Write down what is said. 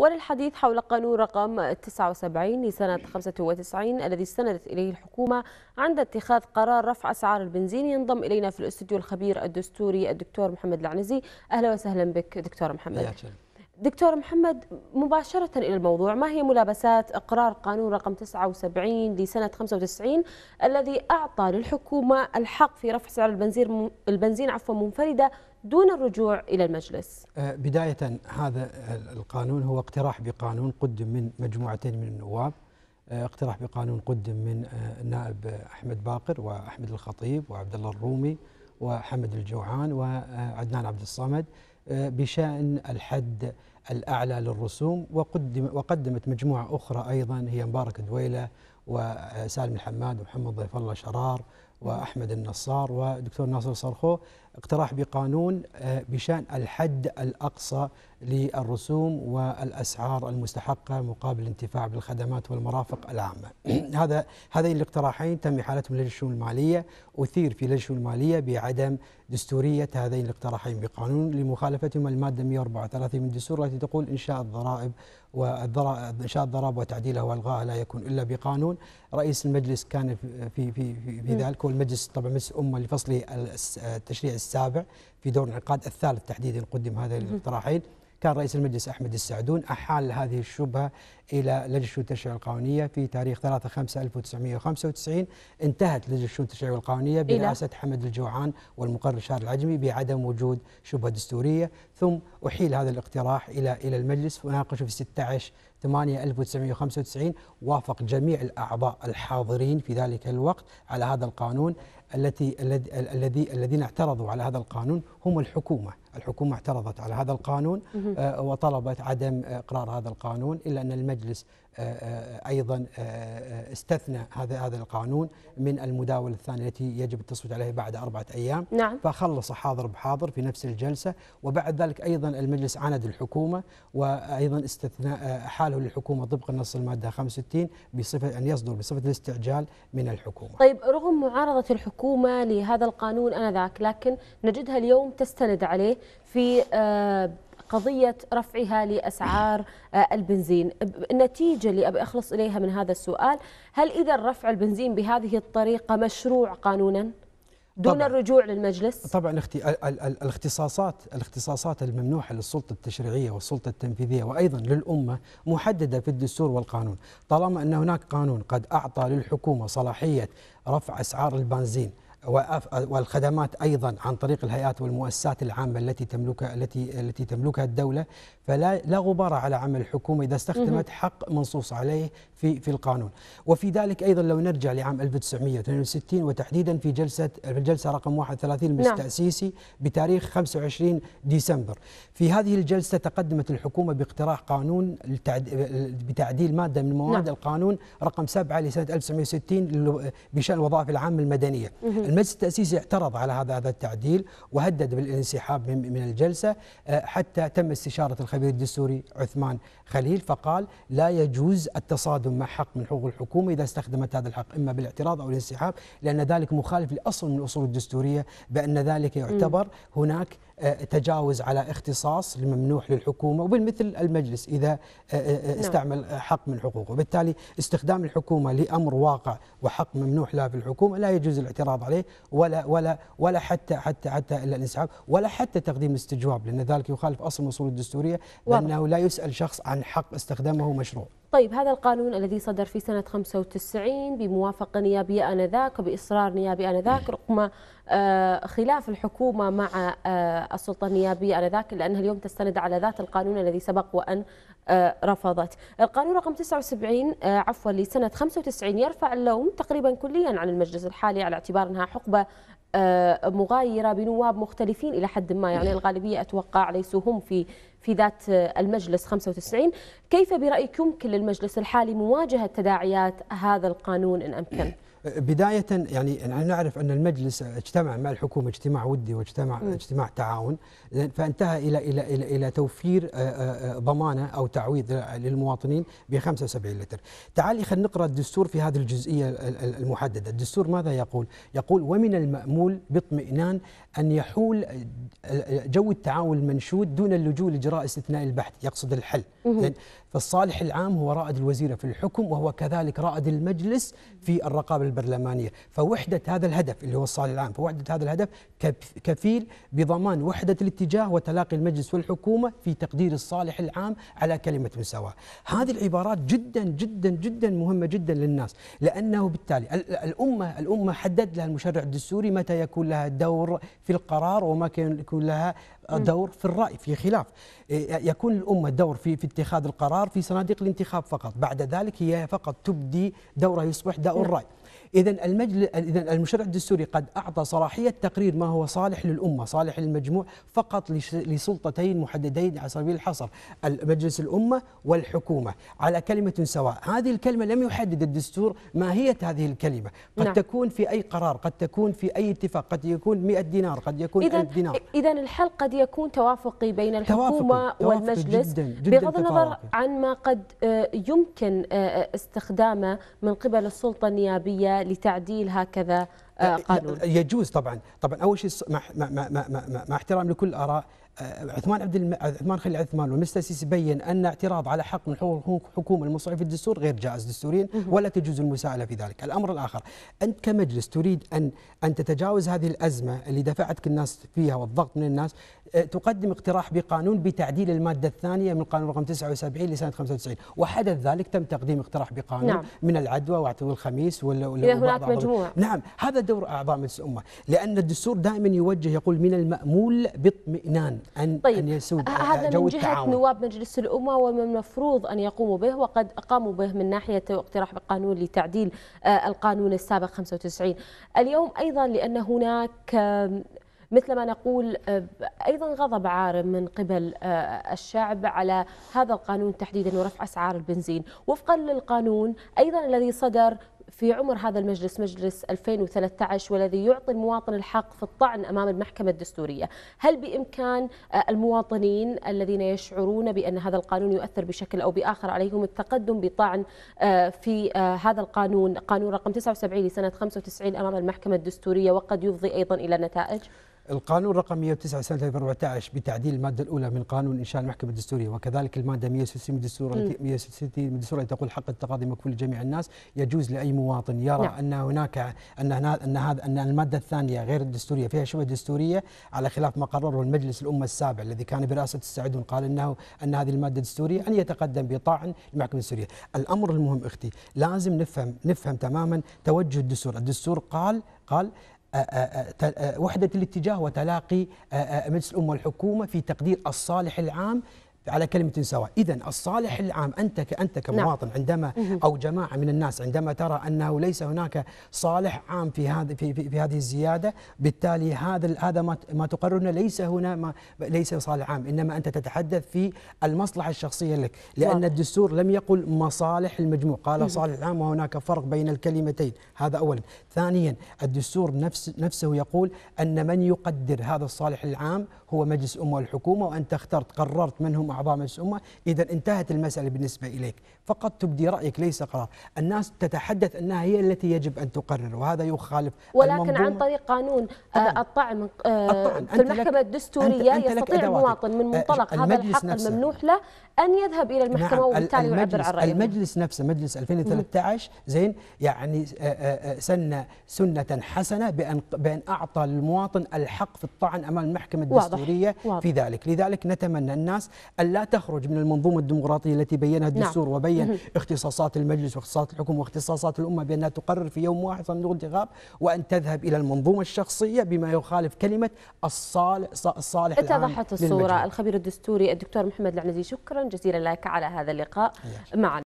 وللحديث حول قانون رقم 79 لسنة 95 الذي استندت إليه الحكومة عند اتخاذ قرار رفع أسعار البنزين ينضم إلينا في الاستوديو الخبير الدستوري الدكتور محمد العنزي أهلا وسهلا بك دكتور محمد دكتور محمد مباشرة إلى الموضوع ما هي ملابسات إقرار قانون رقم 79 لسنة 95 الذي أعطى للحكومة الحق في رفع سعر البنزين البنزين عفوا منفردة دون الرجوع إلى المجلس آه، بداية هذا القانون هو اقتراح بقانون قدم من مجموعتين من النواب آه، اقتراح بقانون قدم من النائب آه، أحمد باقر وأحمد الخطيب وعبد الله الرومي وحمد الجوعان وعدنان عبد الصمد بشأن الحد الأعلى للرسوم وقدم وقدمت مجموعة أخرى أيضا هي مبارك دويلة وسالم الحماد ومحمد ضيف الله شرار واحمد النصار ودكتور ناصر صرخو اقتراح بقانون آه، بشان الحد الاقصى للرسوم والاسعار المستحقه مقابل الانتفاع بالخدمات والمرافق العامه. هذا هذين الاقتراحين تم احالتهم لجنه الشؤون الماليه، اثير في لجنه الشؤون الماليه بعدم دستوريه هذين الاقتراحين بقانون لمخالفتهما الماده 134 من الدستور التي تقول انشاء الضرائب والضرائب انشاء الضرائب وتعديلها والغائها لا يكون الا بقانون، رئيس المجلس كان في في في, في ذلك والمجلس طبعا مجلس امه لفصل التشريع السابع في دور انعقاد الثالث تحديدا قدم هذين الاقتراحين كان رئيس المجلس أحمد السعدون أحال هذه الشبهة إلى لجنة التشريع القانونية في تاريخ 3/5/1995 انتهت لجنة التشريع القانونية برئاسة حمد الجوعان والمقرر شار العجمي بعدم وجود شبهة دستورية ثم أحيل هذا الاقتراح إلى إلى المجلس وناقشه في 16 8 1995 وافق جميع الأعضاء الحاضرين في ذلك الوقت على هذا القانون التي الذي الذين اعترضوا على هذا القانون هم الحكومة الحكومة اعترضت على هذا القانون آه، وطلبت عدم إقرار هذا القانون إلا أن المجلس آه، آه، ايضا استثنى هذا هذا القانون من المداوله الثانيه التي يجب التصويت عليها بعد اربعه ايام نعم. فخلص حاضر بحاضر في نفس الجلسه وبعد ذلك ايضا المجلس عاند الحكومه وايضا استثناء حاله للحكومه طبق نص الماده 65 بصفه ان يصدر بصفه الاستعجال من الحكومه. طيب رغم معارضه الحكومه لهذا القانون انذاك لكن نجدها اليوم تستند عليه في آه، قضية رفعها لأسعار آه، البنزين النتيجة اللي أبي أخلص إليها من هذا السؤال هل إذا رفع البنزين بهذه الطريقة مشروع قانونا؟ دون طبعًا الرجوع للمجلس طبعا الاختصاصات الاختصاصات الممنوحه للسلطه التشريعيه والسلطه التنفيذيه وايضا للامه محدده في الدستور والقانون طالما ان هناك قانون قد اعطى للحكومه صلاحيه رفع اسعار البنزين والخدمات ايضا عن طريق الهيئات والمؤسسات العامه التي تملكها التي التي تملكها الدوله فلا لا غبار على عمل الحكومه اذا استخدمت حق منصوص عليه في في القانون وفي ذلك ايضا لو نرجع لعام 1962 وتحديدا في جلسه الجلسه رقم 31 من التاسيسي نعم. بتاريخ 25 ديسمبر في هذه الجلسه تقدمت الحكومه باقتراح قانون بتعديل ماده من مواد نعم. القانون رقم 7 لسنه 1960 بشان الوظائف العامه المدنيه المجلس التأسيسي اعترض على هذا هذا التعديل وهدد بالانسحاب من الجلسة آه، حتى تم استشارة الخبير الدستوري عثمان خليل فقال لا يجوز التصادم مع حق من حقوق الحكومة إذا استخدمت هذا الحق إما بالاعتراض أو الانسحاب لأن ذلك مخالف لأصل من الأصول الدستورية بأن ذلك يعتبر هناك آه، تجاوز على اختصاص الممنوح للحكومة وبالمثل المجلس إذا آه، آه، نعم. استعمل حق من حقوقه وبالتالي استخدام الحكومة لأمر واقع وحق ممنوح لها في الحكومة لا يجوز الاعتراض عليه ولا ولا ولا حتى حتى حتى إلا الانسحاب ولا حتى تقديم استجواب لأن ذلك يخالف أصل الأصول الدستورية لأنه لا يسأل شخص عن حق استخدامه مشروع طيب هذا القانون الذي صدر في سنة 95 بموافقة نيابية آنذاك وبإصرار نيابي آنذاك رغم آه، خلاف الحكومة مع آه، السلطة النيابية آنذاك لأنها اليوم تستند على ذات القانون الذي سبق وأن آه، رفضت القانون رقم 79 عفوا لسنة 95 يرفع اللوم تقريبا كليا عن المجلس الحالي على اعتبار أنها حقبة مغايرة بنواب مختلفين إلى حد ما يعني الغالبية أتوقع ليسوا هم في في ذات المجلس 95 كيف برأيكم يمكن للمجلس الحالي مواجهة تداعيات هذا القانون إن أمكن؟ بداية يعني نعرف أن المجلس اجتمع مع الحكومة اجتماع ودي واجتماع اجتماع تعاون فانتهى إلى إلى إلى, إلى توفير آه، آه، آه، ضمانة أو تعويض للمواطنين ب 75 لتر. تعالي خلينا نقرأ الدستور في هذه الجزئية المحددة، الدستور ماذا يقول؟ يقول ومن المأمول باطمئنان أن يحول جو التعاون المنشود دون اللجوء لإجراء استثناء البحث، يقصد الحل. فالصالح العام هو رائد الوزيرة في الحكم وهو كذلك رائد المجلس في الرقابة البرلمانيه، فوحده هذا الهدف اللي هو الصالح العام، فوحده هذا الهدف كفيل بضمان وحده الاتجاه وتلاقي المجلس والحكومه في تقدير الصالح العام على كلمه مساواه. هذه العبارات جدا جدا جدا مهمه جدا للناس، لانه بالتالي الامه الامه حدد لها المشرع الدستوري متى يكون لها دور في القرار وما يكون لها آه، دور في الرأي في خلاف إيه، يكون الأمة دور في, في اتخاذ القرار في صناديق الانتخاب فقط بعد ذلك هي فقط تبدي دورها يصبح دور الرأي نعم. إذا المجلس إذا المشرع الدستوري قد أعطى صلاحية تقرير ما هو صالح للأمة صالح للمجموع فقط لسلطتين محددين على سبيل الحصر مجلس الأمة والحكومة على كلمة سواء هذه الكلمة لم يحدد الدستور ماهية هذه الكلمة قد نعم. تكون في أي قرار قد تكون في أي اتفاق قد يكون 100 دينار قد يكون 1000 دينار إذا الحل قد قد يكون توافقي بين الحكومة توافقي والمجلس جداً جداً بغض النظر عن ما قد آه، يمكن آه، آه، استخدامه من قبل السلطة النيابية لتعديل هكذا قانون يجوز طبعا طبعا أول شيء مع, مع, مع, مع, مع احترام لكل الآراء عثمان عبد الم... عثمان خليل عثمان والمستر السيسي بين ان اعتراض على حق من حقوق الحكومه المصرف في الدستور غير جائز دستوريا ولا تجوز المساءله في ذلك، الامر الاخر انت كمجلس تريد ان ان تتجاوز هذه الازمه اللي دفعتك الناس فيها والضغط من الناس آه، تقدم اقتراح بقانون بتعديل الماده الثانيه من القانون رقم 79 لسنه 95 وحدث ذلك تم تقديم اقتراح بقانون نعم. من العدوى والخميس وال هناك مجموعه نعم هذا دور اعضاء مجلس الامه لان الدستور دائما يوجه يقول من المامول باطمئنان أن, طيب أن يسود هذا جو من جهة التعاون. نواب مجلس الأمة ومن المفروض أن يقوموا به وقد قاموا به من ناحية اقتراح قانون لتعديل آه، القانون السابق 95 اليوم أيضا لأن هناك مثل ما نقول آه، ايضا غضب عارم من قبل آه، الشعب على هذا القانون تحديدا ورفع اسعار البنزين، وفقا للقانون ايضا الذي صدر في عمر هذا المجلس مجلس 2013 والذي يعطي المواطن الحق في الطعن أمام المحكمة الدستورية هل بإمكان آه، المواطنين الذين يشعرون بأن هذا القانون يؤثر بشكل أو بآخر عليهم التقدم بطعن آه، في آه، هذا القانون قانون رقم 79 لسنة 95 أمام المحكمة الدستورية وقد يفضي أيضا إلى نتائج؟ القانون رقم 109 سنة 2014 بتعديل المادة الأولى من قانون إنشاء المحكمة الدستورية وكذلك المادة 166 من الدستور 166 من الدستور التي تقول حق التقاضي مكفول لجميع الناس يجوز لأي مواطن يرى نعم. أن هناك أن هنا أن هذا أن المادة الثانية غير الدستورية فيها شبه دستورية على خلاف ما قرره المجلس الأمة السابع الذي كان برئاسة السعدون قال أنه أن هذه المادة دستورية أن يتقدم بطاعن المحكمة الدستورية الأمر المهم أختي لازم نفهم نفهم تماما توجه الدستور الدستور قال قال آه، آه، آه، وحدة الاتجاه وتلاقي مجلس الأمة والحكومة في تقدير الصالح العام على كلمة سواء إذا الصالح العام أنت كأنت نعم. كمواطن نعم. عندما أو جماعة من الناس عندما ترى أنه ليس هناك صالح عام في هذه في, في, في هذه الزيادة بالتالي هذا هذا ما ما تقررنا ليس هنا ما ليس صالح عام إنما أنت تتحدث في المصلحة الشخصية لك لأن صح. الدستور لم يقل مصالح المجموع قال صالح عام وهناك فرق بين الكلمتين هذا أولا ثانيا الدستور نفس نفسه يقول أن من يقدر هذا الصالح العام هو مجلس أمة الحكومة وأنت اخترت قررت من هم الامه اعضاء مجلس الامه اذا انتهت المساله بالنسبه اليك فقط تبدي رايك ليس قرار الناس تتحدث انها هي التي يجب ان تقرر وهذا يخالف ولكن عن طريق قانون آه، الطعن, آه، في المحكمة الدستورية أنت يستطيع أه، المواطن من منطلق هذا الحق نفسه. الممنوح له أن يذهب إلى المحكمة نعم وبالتالي يعبر عن رأيه المجلس نفسه مجلس 2013 زين يعني سن سنة حسنة بأن بأن أعطى للمواطن الحق في الطعن أمام المحكمة الدستورية واضح. واضح. في ذلك لذلك نتمنى الناس أن لا تخرج من المنظومة الديمقراطية التي بينها نعم. الدستور نعم. وبين اختصاصات المجلس واختصاصات الحكم واختصاصات الأمة بأنها تقرر في يوم واحد صندوق الانتخاب وأن تذهب إلى المنظومة الشخصية بما يخالف كلمة الصالح الصالح اتضحت الصورة للمجلس. الخبير الدستوري الدكتور محمد العنزي شكرا جزيلا لك على هذا اللقاء معنا